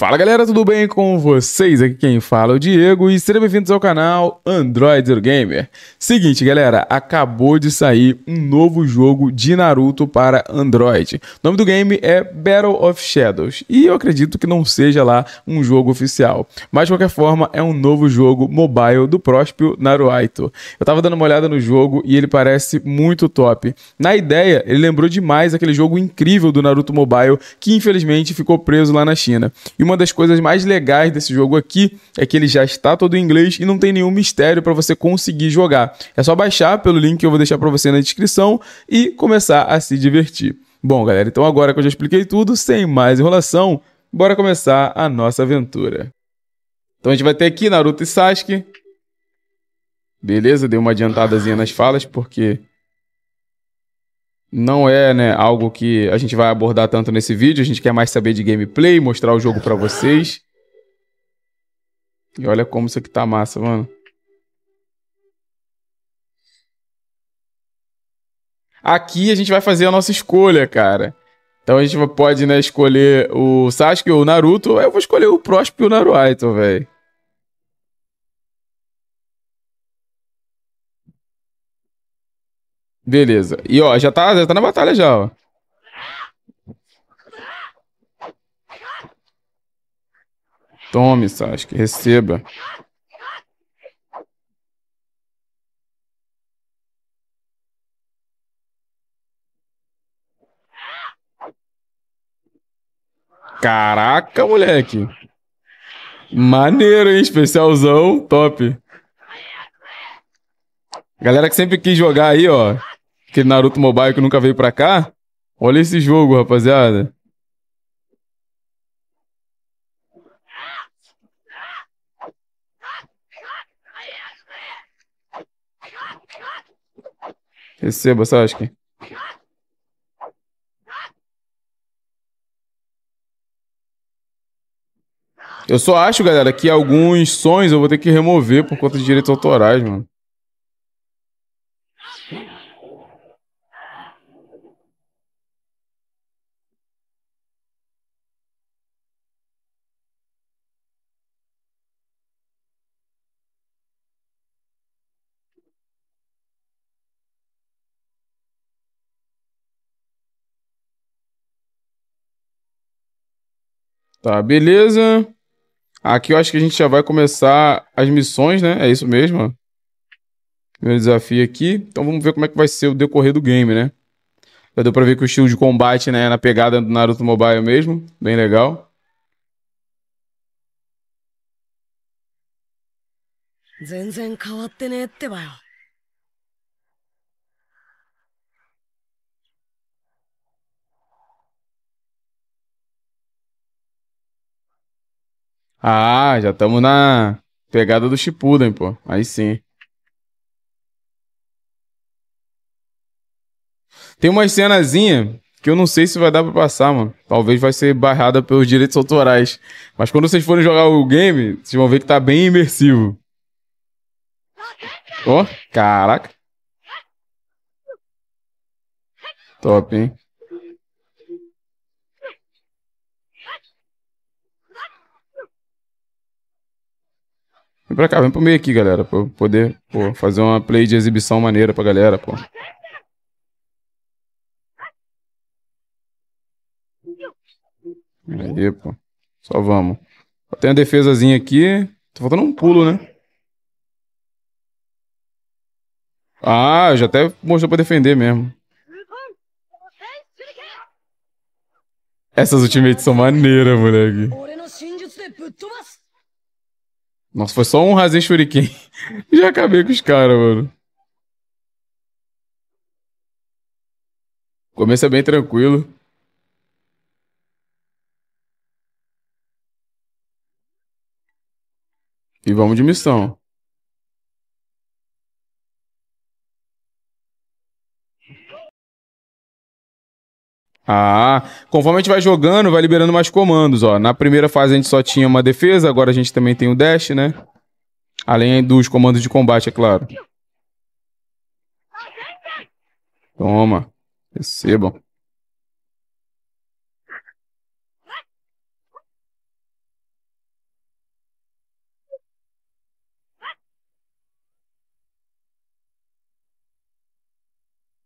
Fala galera, tudo bem com vocês? Aqui quem fala é o Diego e sejam bem-vindos ao canal Android Zero Gamer. Seguinte galera, acabou de sair um novo jogo de Naruto para Android. O nome do game é Battle of Shadows e eu acredito que não seja lá um jogo oficial. Mas de qualquer forma, é um novo jogo mobile do próprio Naruto. Eu tava dando uma olhada no jogo e ele parece muito top. Na ideia, ele lembrou demais aquele jogo incrível do Naruto Mobile que infelizmente ficou preso lá na China. E uma das coisas mais legais desse jogo aqui é que ele já está todo em inglês e não tem nenhum mistério para você conseguir jogar. É só baixar pelo link que eu vou deixar para você na descrição e começar a se divertir. Bom, galera, então agora que eu já expliquei tudo, sem mais enrolação, bora começar a nossa aventura. Então a gente vai ter aqui Naruto e Sasuke. Beleza, dei uma adiantadazinha nas falas, porque não é né, algo que a gente vai abordar tanto nesse vídeo. A gente quer mais saber de gameplay, mostrar o jogo para vocês. E olha como isso aqui tá massa, mano. Aqui a gente vai fazer a nossa escolha, cara. Então a gente pode né, escolher o Sasuke ou o Naruto. Eu vou escolher o Próspero e o Naruto, velho. Beleza. E ó, já tá, já tá na batalha já, ó. Tome, Sasuke, receba. Caraca, moleque. Maneiro, hein? Especialzão, top. Galera que sempre quis jogar aí, ó aquele Naruto Mobile que nunca veio pra cá. Olha esse jogo, rapaziada. Receba, Sasuke. Eu só acho, galera, que alguns sons eu vou ter que remover por conta de direitos autorais, mano. Tá, beleza. Aqui eu acho que a gente já vai começar as missões, né? É isso mesmo. Primeiro desafio aqui. Então vamos ver como é que vai ser o decorrer do game, né? Já deu pra ver que o estilo de combate, né, é na pegada do Naruto Mobile mesmo. Bem legal. Zenzen Ah, já estamos na pegada do Chipuden, pô. Aí sim. Tem uma cenazinha que eu não sei se vai dar pra passar, mano. Talvez vai ser barrada pelos direitos autorais. Mas quando vocês forem jogar o game, vocês vão ver que tá bem imersivo. Ó, oh, caraca. Top, hein? Vem pra cá, vem pro meio aqui, galera, pra eu poder, pô, fazer uma play de exibição maneira pra galera, pô. Aí, pô. Só vamos. Tem a defesazinha aqui. Tá faltando um pulo, né? Ah, já até mostrou pra defender mesmo. Essas ultimates são maneiras, moleque. Nossa, foi só um Razen Shuriken. Já acabei com os caras, mano. O começo é bem tranquilo. E vamos de missão. Ah, conforme a gente vai jogando, vai liberando mais comandos, ó. Na primeira fase a gente só tinha uma defesa, agora a gente também tem o dash, né? Além dos comandos de combate, é claro. Toma. Recebam.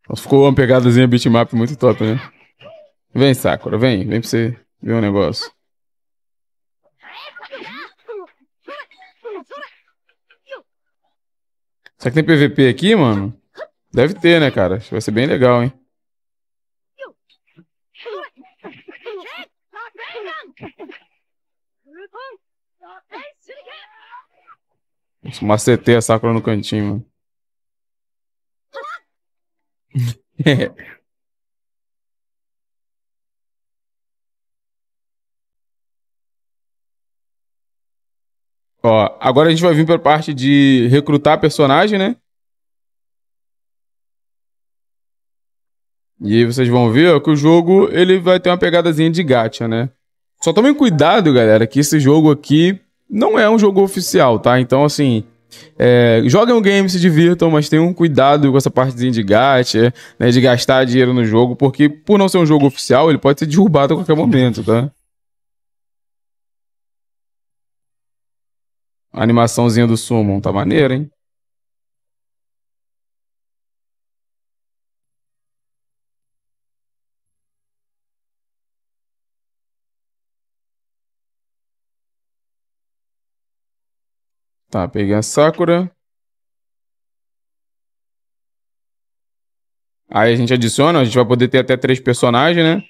Nossa, ficou uma pegadazinha bitmap muito top, né? Vem, Sakura, vem, vem pra você ver um negócio. Será que tem PVP aqui, mano? Deve ter, né, cara? Vai ser bem legal, hein? Nossa, macetei a Sakura no cantinho, mano. Ó, agora a gente vai vir para a parte de recrutar personagem, né? E aí vocês vão ver ó, que o jogo ele vai ter uma pegadazinha de gacha, né? Só tomem cuidado, galera, que esse jogo aqui não é um jogo oficial, tá? Então, assim, é, joguem o game, se divirtam, mas tenham cuidado com essa partezinha de gacha, né? De gastar dinheiro no jogo, porque por não ser um jogo oficial, ele pode ser derrubado a qualquer momento, tá? A animaçãozinha do Summon tá maneira, hein? Tá, peguei a Sakura. Aí a gente adiciona, a gente vai poder ter até três personagens, né?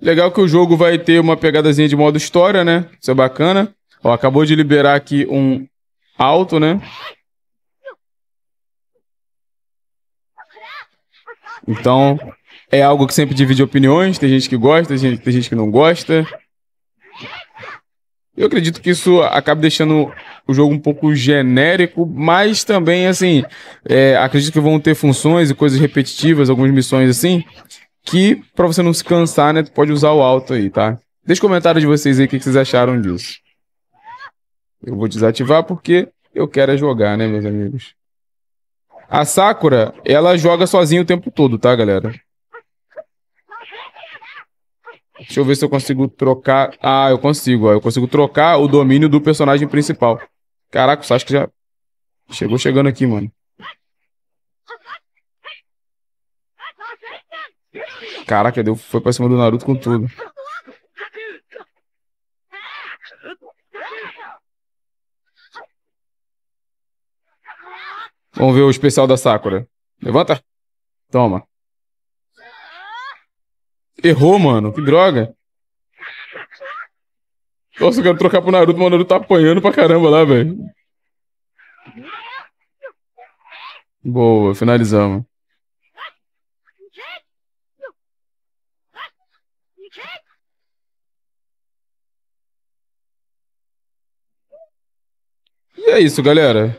Legal que o jogo vai ter uma pegadazinha de modo história, né? Isso é bacana. Ó, acabou de liberar aqui um alto, né? Então, é algo que sempre divide opiniões. Tem gente que gosta, tem gente que não gosta. Eu acredito que isso acaba deixando o jogo um pouco genérico, mas também, assim, é, acredito que vão ter funções e coisas repetitivas, algumas missões assim, que para você não se cansar, né, tu pode usar o alto aí, tá? Deixa o comentário de vocês aí o que, que vocês acharam disso. Eu vou desativar porque eu quero é jogar, né, meus amigos? A Sakura, ela joga sozinha o tempo todo, tá, galera? Deixa eu ver se eu consigo trocar. Ah, eu consigo, ó. Eu consigo trocar o domínio do personagem principal. Caraca, o Sasuke já chegou chegando aqui, mano. Caraca, deu, foi pra cima do Naruto com tudo. Vamos ver o especial da Sakura. Levanta. Toma. Errou, mano. Que droga. Nossa, eu quero trocar pro Naruto, mas o Naruto tá apanhando pra caramba lá, velho. Boa, finalizamos. é isso, galera.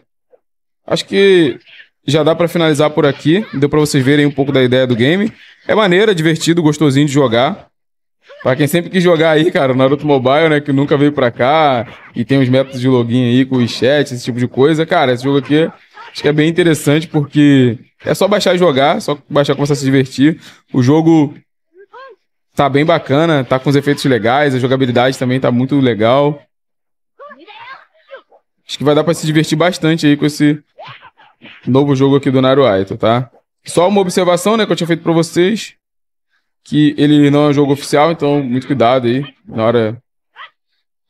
Acho que já dá para finalizar por aqui. Deu para vocês verem um pouco da ideia do game. É maneiro, é divertido, gostosinho de jogar. Pra quem sempre quis jogar aí, cara, Naruto Mobile, né, que nunca veio pra cá, e tem os métodos de login aí com o chat, esse tipo de coisa, cara, esse jogo aqui acho que é bem interessante porque é só baixar e jogar, só baixar e começar a se divertir. O jogo tá bem bacana, tá com os efeitos legais, a jogabilidade também tá muito legal. Acho que vai dar para se divertir bastante aí com esse novo jogo aqui do Naru Aito, tá? Só uma observação, né, que eu tinha feito para vocês, que ele não é um jogo oficial, então muito cuidado aí na hora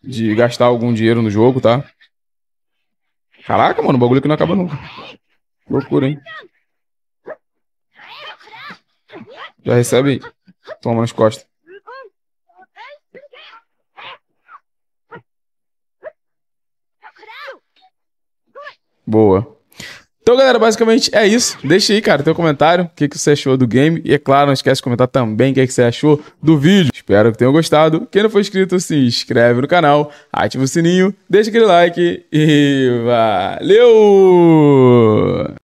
de gastar algum dinheiro no jogo, tá? Caraca, mano, o bagulho que não acaba nunca. Loucura, hein? Já recebe? Toma nas costas. Boa. Então, galera, basicamente é isso. Deixa aí, cara, teu comentário, o que, que você achou do game. E, é claro, não esquece de comentar também o que, é que você achou do vídeo. Espero que tenham gostado. Quem não for inscrito, se inscreve no canal, ativa o sininho, deixa aquele like e valeu!